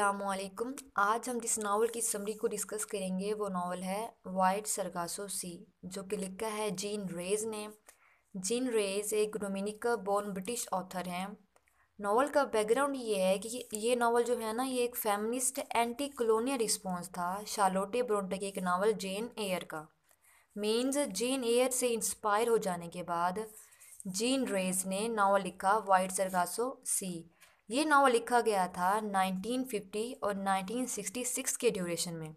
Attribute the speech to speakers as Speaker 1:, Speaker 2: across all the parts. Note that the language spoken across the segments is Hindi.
Speaker 1: अल्लाम आज हम जिस नावल की समरी को डिस्कस करेंगे वो नावल है वाइट सरगासो सी जो कि लिखा है जीन रेज ने जीन रेज एक डोमिनिका बॉर्न ब्रिटिश ऑथर हैं नावल का बैकग्राउंड ये है कि ये नावल जो है ना ये एक फेमिनिस्ट एंटी कलोनियल रिस्पॉन्स था शालोटे ब्रोंटे के एक नावल जेन एयर का मीन्स जेन एयर से इंस्पायर हो जाने के बाद जीन रेज ने नावल लिखा वाइट सरगासो सी ये नावल लिखा गया था 1950 और 1966 के ड्यूरेशन में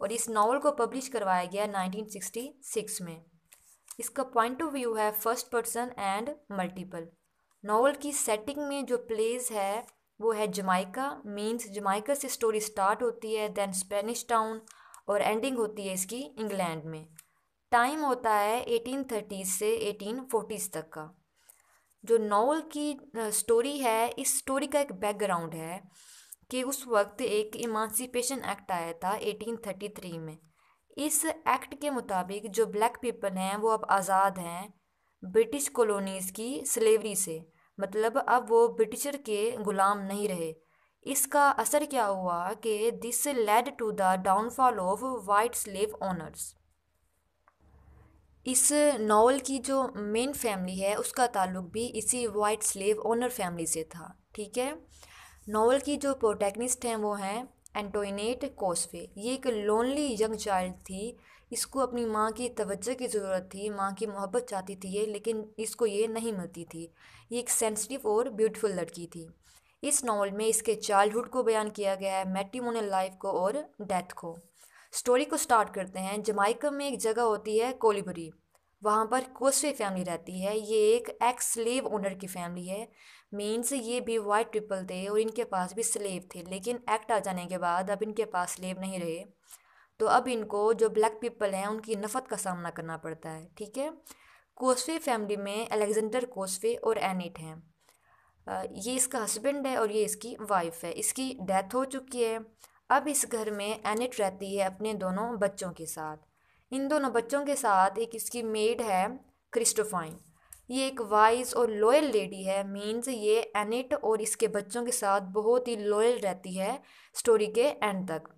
Speaker 1: और इस नावल को पब्लिश करवाया गया 1966 में इसका पॉइंट ऑफ व्यू है first person and multiple novel की सेटिंग में जो प्लेस है वो है जमाइका मींस जमाइका से स्टोरी स्टार्ट होती है देन स्पेनिश टाउन और एंडिंग होती है इसकी इंग्लैंड में टाइम होता है एटीन से एटीन तक का जो नावल की स्टोरी है इस स्टोरी का एक बैकग्राउंड है कि उस वक्त एक इमानसिपेशन एक्ट आया था 1833 में इस एक्ट के मुताबिक जो ब्लैक पीपल हैं वो अब आज़ाद हैं ब्रिटिश कॉलोनीज़ की स्लेवरी से मतलब अब वो ब्रिटिशर के गुलाम नहीं रहे इसका असर क्या हुआ कि this led to the downfall of white slave owners इस नावल की जो मेन फैमिली है उसका ताल्लुक भी इसी वाइट स्लेव ओनर फैमिली से था ठीक है नावल की जो प्रोटैगनिस्ट हैं वो हैं एंटोइनेट कोसवे ये एक लोनली यंग चाइल्ड थी इसको अपनी माँ की तवज्जो की ज़रूरत थी माँ की मोहब्बत चाहती थी ये लेकिन इसको ये नहीं मिलती थी ये एक सेंसिटिव और ब्यूटीफुल लड़की थी इस नावल में इसके चाइल्डहुड को बयान किया गया है मैट्रीमोनियल लाइफ को और डेथ को स्टोरी को स्टार्ट करते हैं जमाइका में एक जगह होती है कोलीबरी वहाँ पर कोसवे फैमिली रहती है ये एक एक्स स्लेव ओनर की फैमिली है मीन्स ये भी वाइट पीपल थे और इनके पास भी स्लेव थे लेकिन एक्ट आ जाने के बाद अब इनके पास स्लेव नहीं रहे तो अब इनको जो ब्लैक पीपल हैं उनकी नफ़रत का सामना करना पड़ता है ठीक है कोसवे फैमिली में अलेक्जेंडर कोसवे और एनिट हैं ये इसका हस्बैंड है और ये इसकी वाइफ है इसकी डेथ हो चुकी है अब इस घर में एनिट रहती है अपने दोनों बच्चों के साथ इन दोनों बच्चों के साथ एक इसकी मेड है क्रिस्टोफाइन ये एक वाइज और लॉयल लेडी है मीन्स ये एनिट और इसके बच्चों के साथ बहुत ही लॉयल रहती है स्टोरी के एंड तक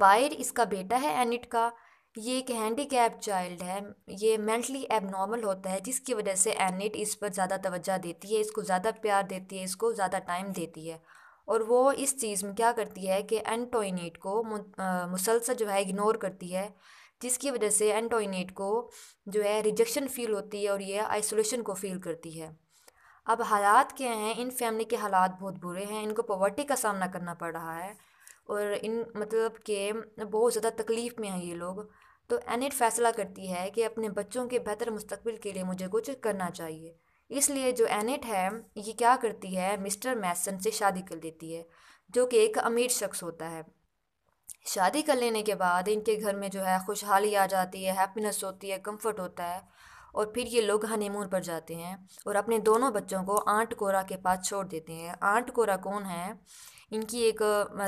Speaker 1: पायर इसका बेटा है एनिट का ये एक कैप चाइल्ड है ये मेंटली एबनॉर्मल होता है जिसकी वजह से एनिट इस पर ज़्यादा तवज्जा देती है इसको ज़्यादा प्यार देती है इसको ज़्यादा टाइम देती है और वो इस चीज़ में क्या करती है कि एंटोइनेट को मुसलसल जो है इग्नोर करती है जिसकी वजह से एंटोइनेट को जो है रिजेक्शन फील होती है और ये आइसोलेशन को फील करती है अब हालात क्या हैं इन फैमिली के हालात बहुत बुरे हैं इनको पॉवर्टी का सामना करना पड़ रहा है और इन मतलब के बहुत ज़्यादा तकलीफ़ में हैं ये लोग तो एनिट फैसला करती है कि अपने बच्चों के बेहतर मुस्तकबिल के लिए मुझे कुछ करना चाहिए इसलिए जो एनेट है ये क्या करती है मिस्टर मैसन से शादी कर लेती है जो कि एक अमीर शख्स होता है शादी कर लेने के बाद इनके घर में जो है खुशहाली आ जाती है हैप्पीनेस होती है कंफर्ट होता है और फिर ये लोग हनीमून पर जाते हैं और अपने दोनों बच्चों को आंट कोरा के पास छोड़ देते हैं आंट कोरा कौन है इनकी एक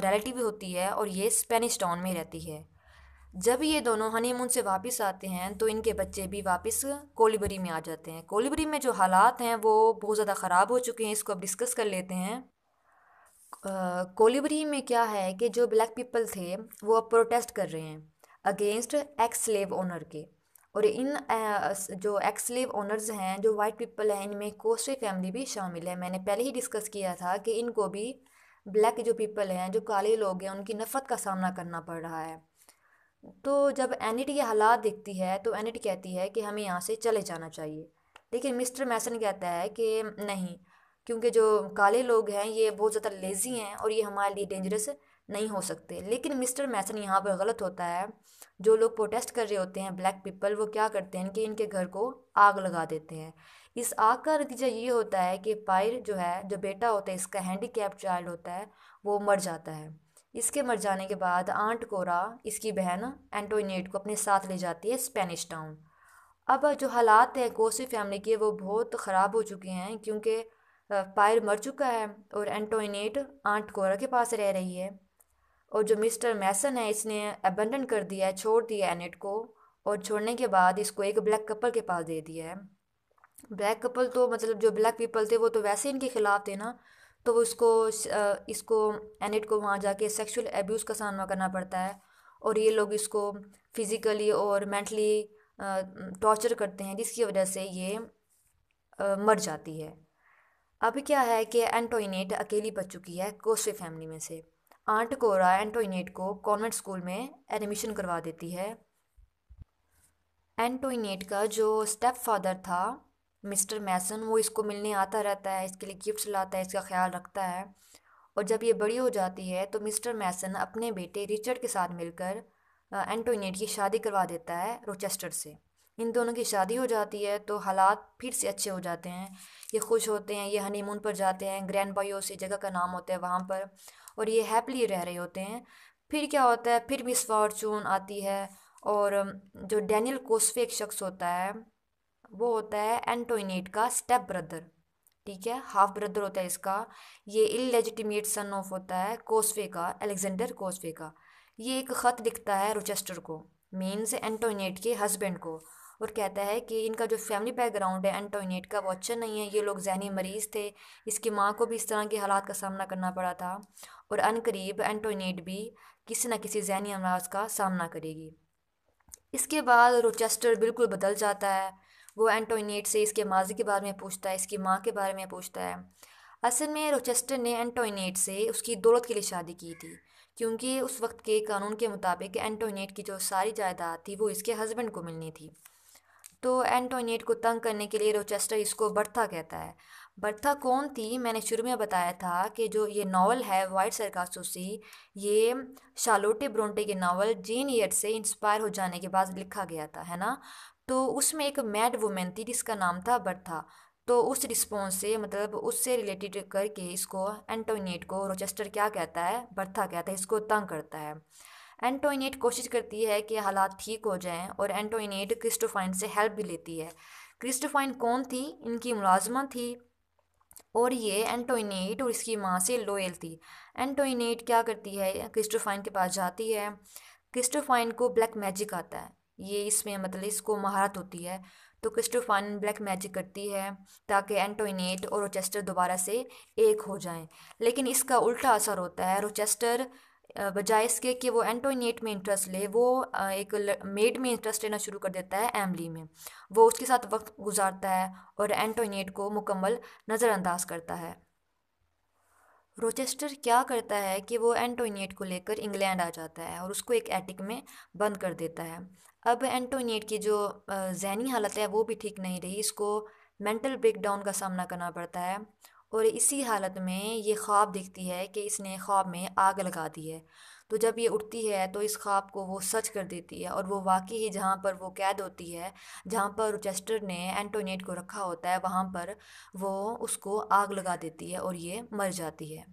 Speaker 1: रिलेटिव होती है और ये स्पेनिश टाउन में रहती है जब ये दोनों हनीमून से वापस आते हैं तो इनके बच्चे भी वापस कोलिबरी में आ जाते हैं कोलिबरी में जो हालात हैं वो बहुत ज़्यादा ख़राब हो चुके हैं इसको अब डिस्कस कर लेते हैं कोलिबरी में क्या है कि जो ब्लैक पीपल थे वो अब प्रोटेस्ट कर रहे हैं अगेंस्ट एक्स स्लेव ओनर के और इन जो एक्स स्लेव ओनर्स हैं जो वाइट पीपल हैं इनमें कोस्ट्री फैमिली भी शामिल है मैंने पहले ही डिस्कस किया था कि इनको भी ब्लैक जो पीपल हैं जो काले लोग हैं उनकी नफ़रत का सामना करना पड़ रहा है तो जब एनिट ये हालात देखती है तो एनिट कहती है कि हमें यहाँ से चले जाना चाहिए लेकिन मिस्टर मैसन कहता है कि नहीं क्योंकि जो काले लोग हैं ये बहुत ज़्यादा लेज़ी हैं और ये हमारे लिए डेंजरस नहीं हो सकते लेकिन मिस्टर मैसन यहाँ पर गलत होता है जो लोग प्रोटेस्ट कर रहे होते हैं ब्लैक पीपल वो क्या करते हैं कि इनके घर को आग लगा देते हैं इस आग का नतीजा ये होता है कि पायर जो है जो बेटा होता है इसका हैंडी कैप चाइल्ड होता है वो मर जाता है इसके मर जाने के बाद आंट कोरा इसकी बहन एंटोनीट को अपने साथ ले जाती है स्पेनिश टाउन अब जो हालात हैं कोसी फैमिली के वो बहुत ख़राब हो चुके हैं क्योंकि पायर मर चुका है और एंटोनीट आंट कोरा के पास रह रही है और जो मिस्टर मैसन है इसने अबेंडन कर दिया है छोड़ दिया एनेट को और छोड़ने के बाद इसको एक ब्लैक कपल के पास दे दिया है ब्लैक कपल तो मतलब जो ब्लैक पीपल थे वो तो वैसे इनके ख़िलाफ़ थे ना तो वो इसको इसको एनिट को वहाँ जाके सेक्सुअल एब्यूज़ का सामना करना पड़ता है और ये लोग इसको फिज़िकली और मेंटली टॉर्चर करते हैं जिसकी वजह से ये मर जाती है अब क्या है कि एंटोइनेट अकेली बच चुकी है कोसे फैमिली में से आंट कोरा एंटोइनेट को कॉन्वेंट स्कूल में एडमिशन करवा देती है एंटोइनेट का जो स्टेप फादर था मिस्टर मैसन वो इसको मिलने आता रहता है इसके लिए गिफ्ट्स लाता है इसका ख्याल रखता है और जब ये बड़ी हो जाती है तो मिस्टर मैसन अपने बेटे रिचर्ड के साथ मिलकर एंटोनीट की शादी करवा देता है रोचेस्टर से इन दोनों की शादी हो जाती है तो हालात फिर से अच्छे हो जाते हैं ये खुश होते हैं ये हनीमून पर जाते हैं ग्रैंड बायो से जगह का नाम होता है वहाँ पर और ये हैप्पली रह रहे होते हैं फिर क्या होता है फिर मिस फॉर्चून आती है और जो डैनियल कोस्फे एक शख्स होता है वो होता है एंटोइनेट का स्टेप ब्रदर ठीक है हाफ ब्रदर होता है इसका ये इलेजिटिमेट सन ऑफ होता है कोसवे का अलेक्जेंडर कोसवे का ये एक ख़त लिखता है रोचेस्टर को मीन्स एंटोइनेट के हस्बैंड को और कहता है कि इनका जो फैमिली बैकग्राउंड है एंटोइनेट का वो अच्छा नहीं है ये लोग जहनी मरीज़ थे इसकी माँ को भी इस तरह के हालात का सामना करना पड़ा था और अनकरीब एंटोइनेट भी किसी न किसी जहनी अमराज का सामना करेगी इसके बाद रोचेस्टर बिल्कुल बदल जाता है वो एंटोनीट से इसके माजी के बारे में पूछता है इसकी माँ के बारे में पूछता है असल में रोचेस्टर ने एंटोनीट से उसकी दौलत के लिए शादी की थी क्योंकि उस वक्त के कानून के मुताबिक एंटोनीट की जो सारी जायदाद थी वो इसके हस्बैंड को मिलनी थी तो एंटोनीट को तंग करने के लिए रोचेस्टर इसको बर्था कहता है बर्था कौन थी मैंने शुरू में बताया था कि जो ये नावल है वाइट सरकासो ये शालोटे ब्रोंटे के नावल जीन ईयर से इंस्पायर हो जाने के बाद लिखा गया था है ना तो उसमें एक मैड वुमेन थी जिसका नाम था बर्था तो उस रिस्पॉन्स से मतलब उससे रिलेटेड करके इसको एंटोनेट को रोचेस्टर क्या कहता है बर्था कहता है इसको तंग करता है एंटोनेट कोशिश करती है कि हालात ठीक हो जाएं और एंटोनेट क्रिस्टोफाइन से हेल्प भी लेती है क्रिस्टोफाइन कौन थी इनकी मुलाजमा थी और ये एंटोनेट और इसकी माँ से लोयल थी एंटोनेट क्या करती है क्रिस्टोफाइन के पास जाती है क्रिस्टोफाइन को ब्लैक मैजिक आता है ये इसमें मतलब इसको महारत होती है तो क्रिस्टोफान ब्लैक मैजिक करती है ताकि एंटोइनेट और रोचेस्टर दोबारा से एक हो जाएं लेकिन इसका उल्टा असर होता है रोचेस्टर बजाय इसके कि वो एंटोइनेट में इंटरेस्ट ले वो एक मेड में इंटरेस्ट लेना शुरू कर देता है एमली में वो उसके साथ वक्त गुजारता है और एंटोइनेट को मुकम्मल नज़रअंदाज करता है रोचेस्टर क्या करता है कि वो एंटोनिएट को लेकर इंग्लैंड आ जाता है और उसको एक एटिक में बंद कर देता है अब एंटोनिएट की जो जहनी हालत है वो भी ठीक नहीं रही इसको मेंटल ब्रेकडाउन का सामना करना पड़ता है और इसी हालत में ये ख्वाब देखती है कि इसने ख्वाब में आग लगा दी है तो जब ये उठती है तो इस ख्वाब को वो सच कर देती है और वो वाकई ही जहाँ पर वो कैद होती है जहाँ पर रोचेस्टर ने एंटोनेट को रखा होता है वहाँ पर वो उसको आग लगा देती है और ये मर जाती है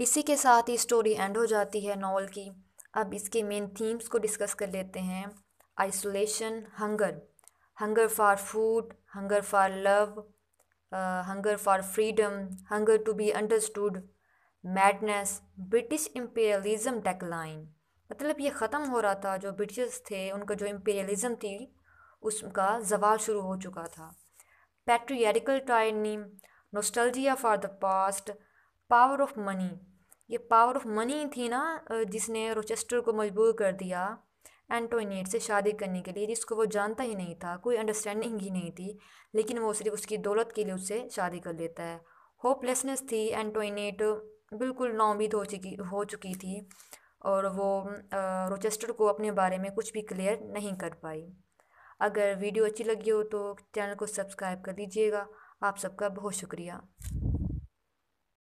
Speaker 1: इसी के साथ ही स्टोरी एंड हो जाती है नावल की अब इसके मेन थीम्स को डिस्कस कर लेते हैं isolation hunger hunger for food hunger for love hunger for freedom hunger to be understood madness British imperialism decline मतलब ये ख़त्म हो रहा था जो ब्रिटिशर्स थे उनका जो इम्पेरियलिज्म थी उसका जवाल शुरू हो चुका था patriarchal tiny nostalgia for the past power of money ये पावर ऑफ मनी थी ना uh, जिसने रोचेस्टर को मजबूर कर दिया एंटोनीट से शादी करने के लिए जिसको वो जानता ही नहीं था कोई अंडरस्टैंडिंग ही नहीं थी लेकिन वो सिर्फ उसकी दौलत के लिए उससे शादी कर लेता है होपलेसनेस थी एंटोनीट बिल्कुल नौमीद हो चुकी हो चुकी थी और वो रोचेस्टर को अपने बारे में कुछ भी क्लियर नहीं कर पाई अगर वीडियो अच्छी लगी हो तो चैनल को सब्सक्राइब कर दीजिएगा आप सबका बहुत शुक्रिया